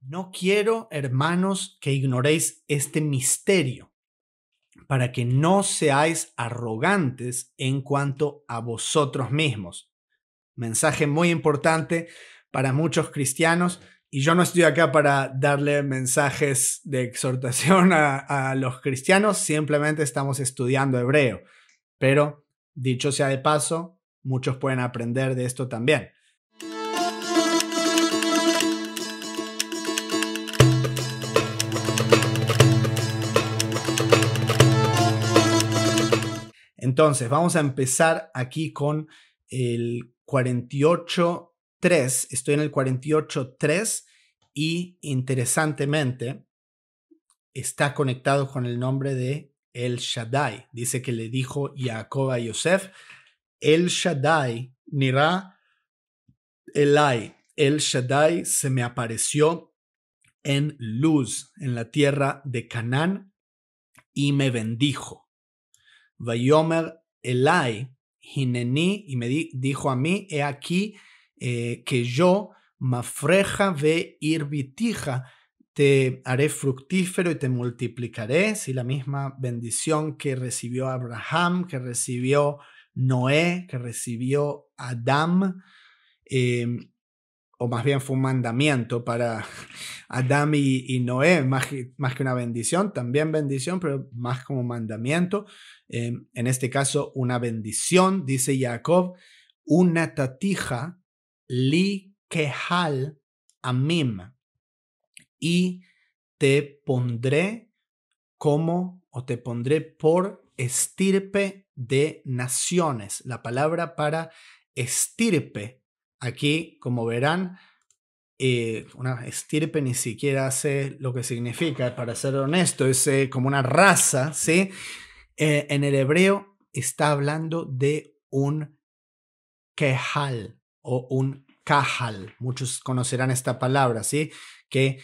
No quiero, hermanos, que ignoréis este misterio, para que no seáis arrogantes en cuanto a vosotros mismos. Mensaje muy importante para muchos cristianos. Y yo no estoy acá para darle mensajes de exhortación a, a, los cristianos, simplemente estamos estudiando hebreo. Pero, dicho sea de paso, muchos pueden aprender de esto también. Entonces, vamos a empezar aquí con el 48.3. Estoy en el 48.3 y interesantemente está conectado con el nombre de El Shaddai. Dice que le dijo Jacob a Yosef, El Shaddai, Nirá Elai. El Shaddai se me apareció en luz en la tierra de Canaán y me bendijo y me dijo a mí, he aquí eh, que yo, Mafreja ve Irbitija, te haré fructífero y te multiplicaré. Si la misma bendición que recibió Abraham, que recibió Noé, que recibió Adán, em, o más bien fue un mandamiento para Adán y, Noé, más que, más que, una bendición, también bendición, pero más como mandamiento. Em, en este caso, una bendición, dice Jacob, una tatija li kehal amim, y te pondré como, o te pondré por estirpe de naciones. La palabra para estirpe Aquí, como verán, eh, una estirpe ni siquiera sé lo que significa, para ser honesto, es eh, como una raza, ¿sí? Eh, en el hebreo está hablando de un quejal o un cajal. Muchos conocerán esta palabra, ¿sí? Que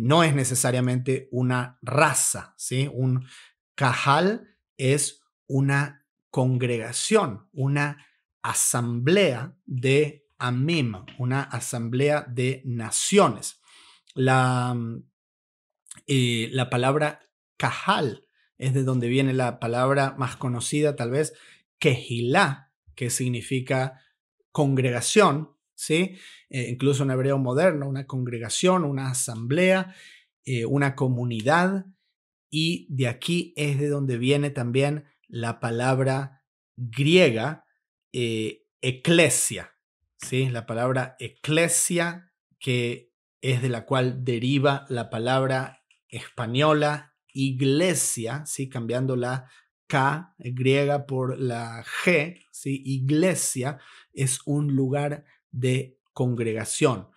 no es necesariamente una raza, ¿sí? Un kahal es una congregación, una asamblea de una Asamblea de Naciones. La, eh, la palabra Cajal es de donde viene la palabra más conocida, tal vez, kehilá que significa congregación, ¿sí? Eh, incluso en hebreo moderno, una congregación, una asamblea, eh, una comunidad, y de aquí es de donde viene también la palabra griega, eclesia, la palabra eclesia, que es de la cual deriva la palabra española iglesia, ¿sí? cambiando la K griega por la G, ¿sí? iglesia es un lugar de congregación.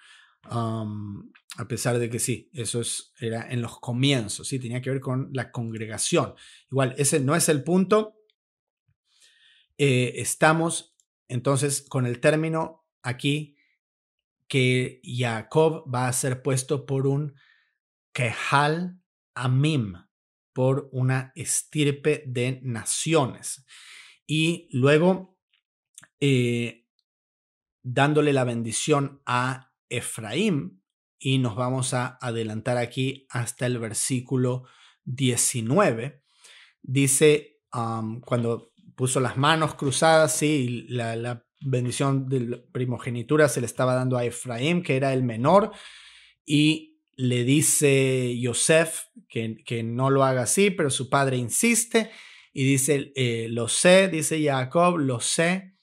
a pesar de que sí, eso es, era en los comienzos, ¿sí? tenía que ver con la congregación. Igual, ese no es el punto. Eh, estamos entonces con el término aquí que Jacob va a ser puesto por un Kehal Amim, por una estirpe de naciones. Y luego, eh, dándole la bendición a Efraín, y nos vamos a adelantar aquí hasta el versículo 19, dice, cuando puso las manos cruzadas, sí, la bendición de primogenitura se le estaba dando a Efraín, que era el menor, y le dice Yosef que, no lo haga así, pero su padre insiste y dice, eh, lo sé, dice Jacob, lo sé,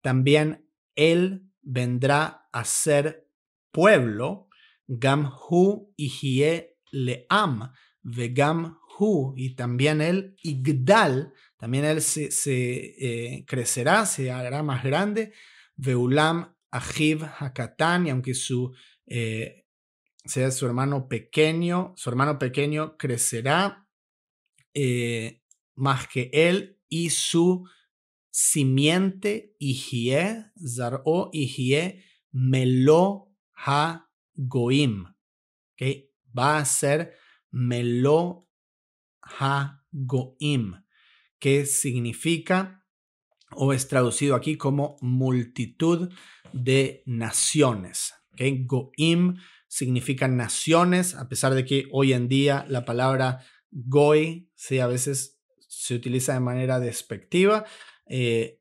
también él vendrá a ser pueblo, gam hu le am, hu, y también él, igdal, también él se, eh, crecerá, se hará más grande. Veulam Ajib, Hakatán, y aunque su, eh, sea su hermano pequeño, su hermano pequeño crecerá eh, más que él y su simiente Ijie, Zaró Ijie, Melo Ha Goim. Va a ser Melo Ha Goim que significa o es traducido aquí como multitud de naciones. Goim significa naciones, a pesar de que hoy en día la palabra goi a veces se utiliza de manera despectiva. Eh,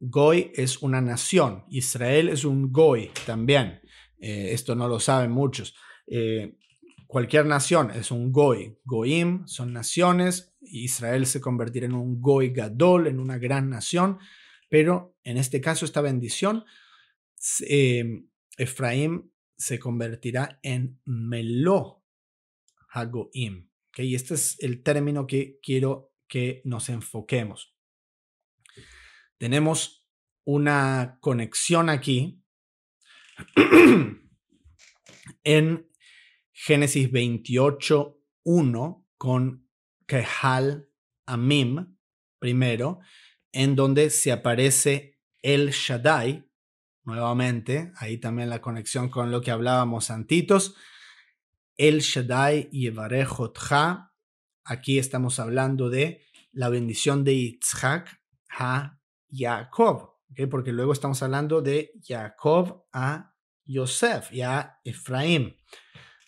goy es una nación, Israel es un goy también. Eh, esto no lo saben muchos. Eh, cualquier nación es un goy. Goim son naciones, Israel se convertirá en un Goy Gadol, en una gran nación, pero en este caso esta bendición, em, Efraín se convertirá en Melo Hagoim. Y este es el término que quiero que nos enfoquemos. Tenemos una conexión aquí en Génesis 28.1 1 con que Amim primero, en donde se aparece El Shaddai, nuevamente, ahí también la conexión con lo que hablábamos antitos, El Shaddai Yevarejotja, aquí estamos hablando de la bendición de Yitzhak a Jacob, porque luego estamos hablando de Jacob a Yosef y a Efraín,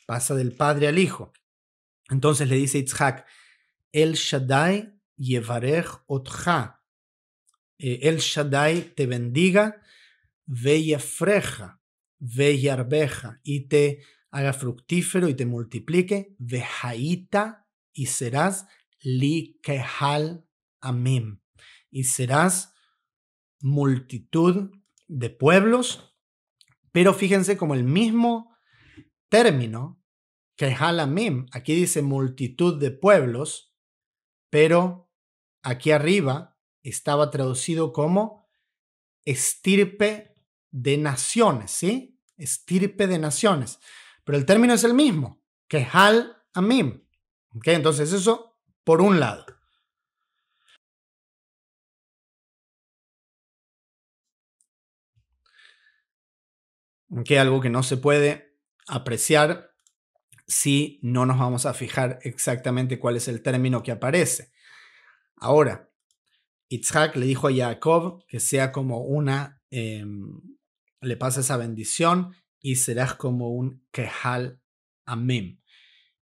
pasa del padre al hijo. Entonces le dice Yitzhak, el Shaddai Yevarech Otja. Eh, el Shaddai te bendiga, bella freja, bella arveja, y te haga fructífero y te multiplique, vejaita, y serás li kehal amim, y serás multitud de pueblos, pero fíjense como el mismo término, kehal amim, aquí dice multitud de pueblos, pero aquí arriba estaba traducido como estirpe de naciones, ¿sí? Estirpe de naciones. Pero el término es el mismo, que Hal Amim. Entonces eso por un lado. que algo que no se puede apreciar si no nos vamos a fijar exactamente cuál es el término que aparece. Ahora, Itzhak le dijo a Jacob que sea como una, em, le pasa esa bendición y serás como un Kehal Amim.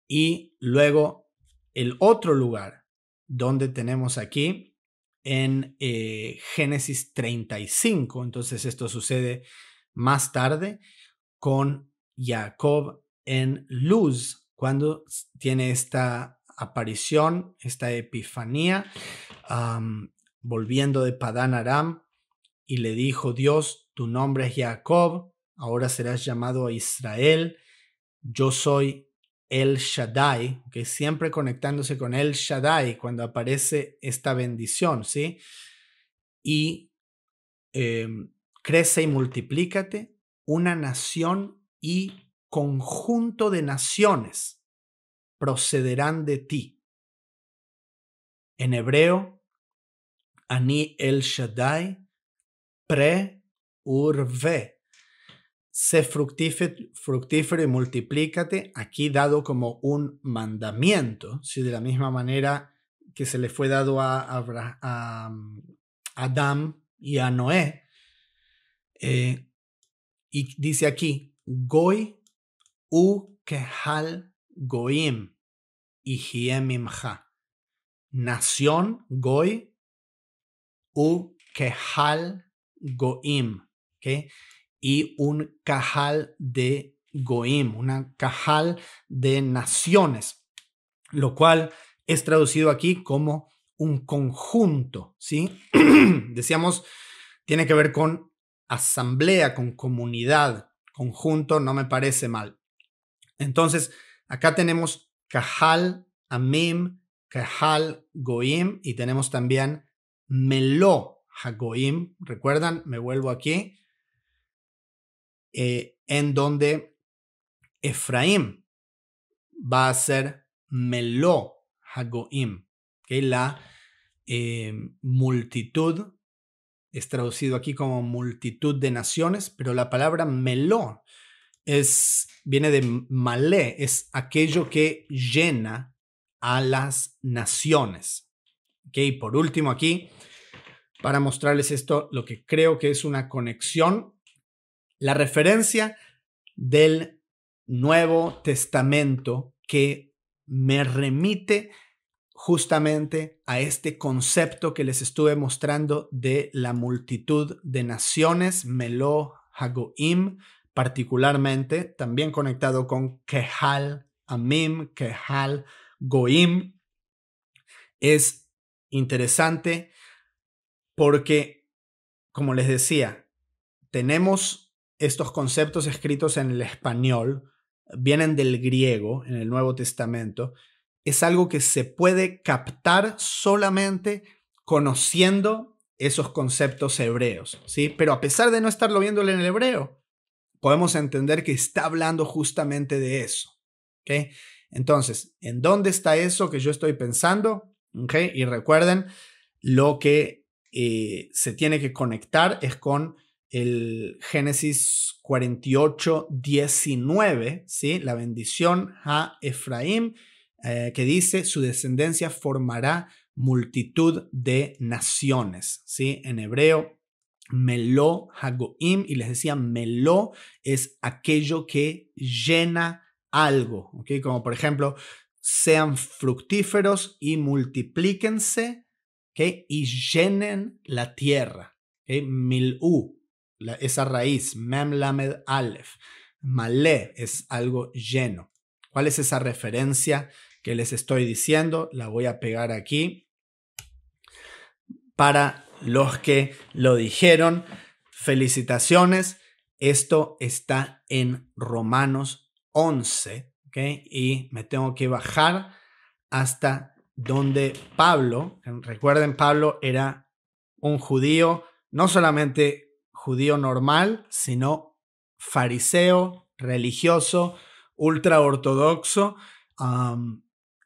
Y luego el otro lugar donde tenemos aquí en eh, Génesis 35, entonces esto sucede más tarde con Jacob en luz cuando tiene esta aparición, esta epifanía, volviendo de Padán Aram, y le dijo Dios, tu nombre es Jacob, ahora serás llamado Israel, yo soy el Shaddai, que siempre conectándose con el Shaddai cuando aparece esta bendición, ¿sí? Y em, crece y multiplícate, una nación y conjunto de naciones procederán de ti. En hebreo, Ani el Shaddai, pre urve. Sé fructífero y multiplícate, aquí dado como un mandamiento, si de la misma manera que se le fue dado a, a, a mm, Adán y a Noé. Eh, y dice aquí, Goy U kehal goim y Nación goy u kehal goim. Y un cajal de goim, una cajal de naciones, lo cual es traducido aquí como un conjunto, ¿sí? Decíamos, tiene que ver con asamblea, con comunidad, conjunto, no me parece mal. Entonces, acá tenemos Cajal Amim, Cajal Goim y tenemos también Melo Hagoim. ¿Recuerdan? Me vuelvo aquí. Eh, en donde Efraim va a ser Melo Hagoim, que la eh, multitud es traducido aquí como multitud de naciones, pero la palabra Melo es, viene de malé, es aquello que llena a las naciones. ¿Okay? por último aquí, para mostrarles esto, lo que creo que es una conexión, la referencia del Nuevo Testamento que me remite justamente a este concepto que les estuve mostrando de la multitud de naciones, Melo Hagoim, particularmente también conectado con Kehal Amim, Kehal Goim. Es interesante porque, como les decía, tenemos estos conceptos escritos en el español, vienen del griego en el Nuevo Testamento, es algo que se puede captar solamente conociendo esos conceptos hebreos, ¿sí? Pero a pesar de no estarlo viéndole en el hebreo, podemos entender que está hablando justamente de eso. Entonces, ¿en dónde está eso que yo estoy pensando? Y recuerden, lo que eh, se tiene que conectar es con el Génesis 48, 19, ¿sí? la bendición a Efraín, eh, que dice, su descendencia formará multitud de naciones, ¿sí? en hebreo Melo Hagoim, y les decía, Melo es aquello que llena algo, ¿ok? Como por ejemplo, sean fructíferos y multiplíquense, ¿ok? Y llenen la tierra, ¿ok? Milú, esa raíz, Mem Lamed Aleph. Malé es algo lleno. ¿Cuál es esa referencia que les estoy diciendo? La voy a pegar aquí para los que lo dijeron. Felicitaciones. Esto está en Romanos 11, Y me tengo que bajar hasta donde Pablo, recuerden, Pablo era un judío, no solamente judío normal, sino fariseo, religioso, ultraortodoxo, ortodoxo, um,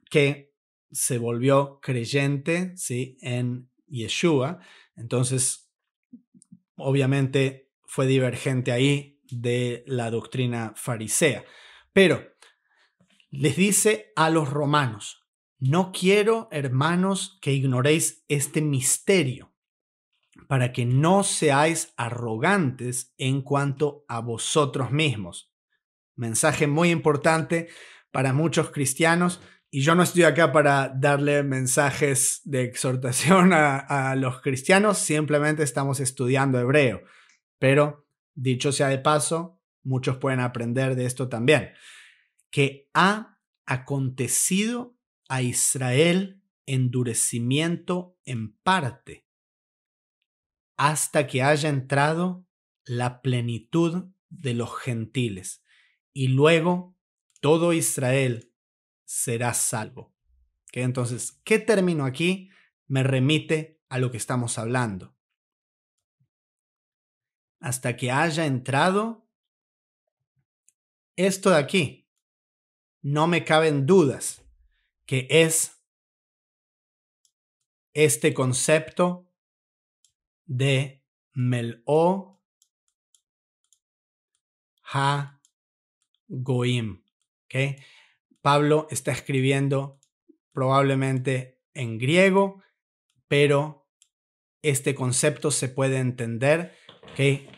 que se volvió creyente ¿sí? en Yeshua entonces, obviamente fue divergente ahí de la doctrina farisea. Pero les dice a los romanos, no quiero, hermanos, que ignoréis este misterio, para que no seáis arrogantes en cuanto a vosotros mismos. Mensaje muy importante para muchos cristianos y yo no estoy acá para darle mensajes de exhortación a, a los cristianos, simplemente estamos estudiando hebreo. Pero, dicho sea de paso, muchos pueden aprender de esto también, que ha acontecido a Israel endurecimiento en parte, hasta que haya entrado la plenitud de los gentiles. Y luego todo Israel serás salvo. Entonces, ¿qué término aquí me remite a lo que estamos hablando? Hasta que haya entrado esto de aquí. No me caben dudas que es este concepto de Melo Ha Goim. ¿okay? Pablo está escribiendo probablemente en griego, pero este concepto se puede entender que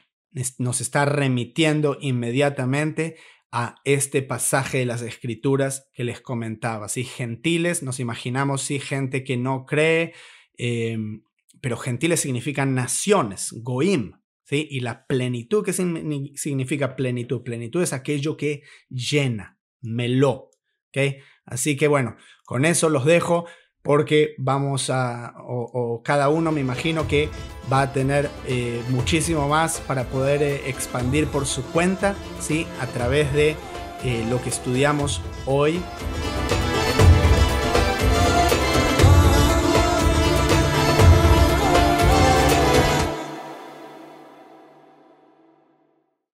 nos está remitiendo inmediatamente a este pasaje de las escrituras que les comentaba. gentiles, nos imaginamos gente que no cree, em, pero gentiles significan naciones, goim, ¿sí? Y la plenitud, ¿qué significa plenitud? Plenitud es aquello que llena, meló, Así que bueno, con eso los dejo porque vamos a, o, cada uno me imagino que va a tener eh, muchísimo más para poder eh, expandir por su cuenta, ¿sí? A través de eh, lo que estudiamos hoy.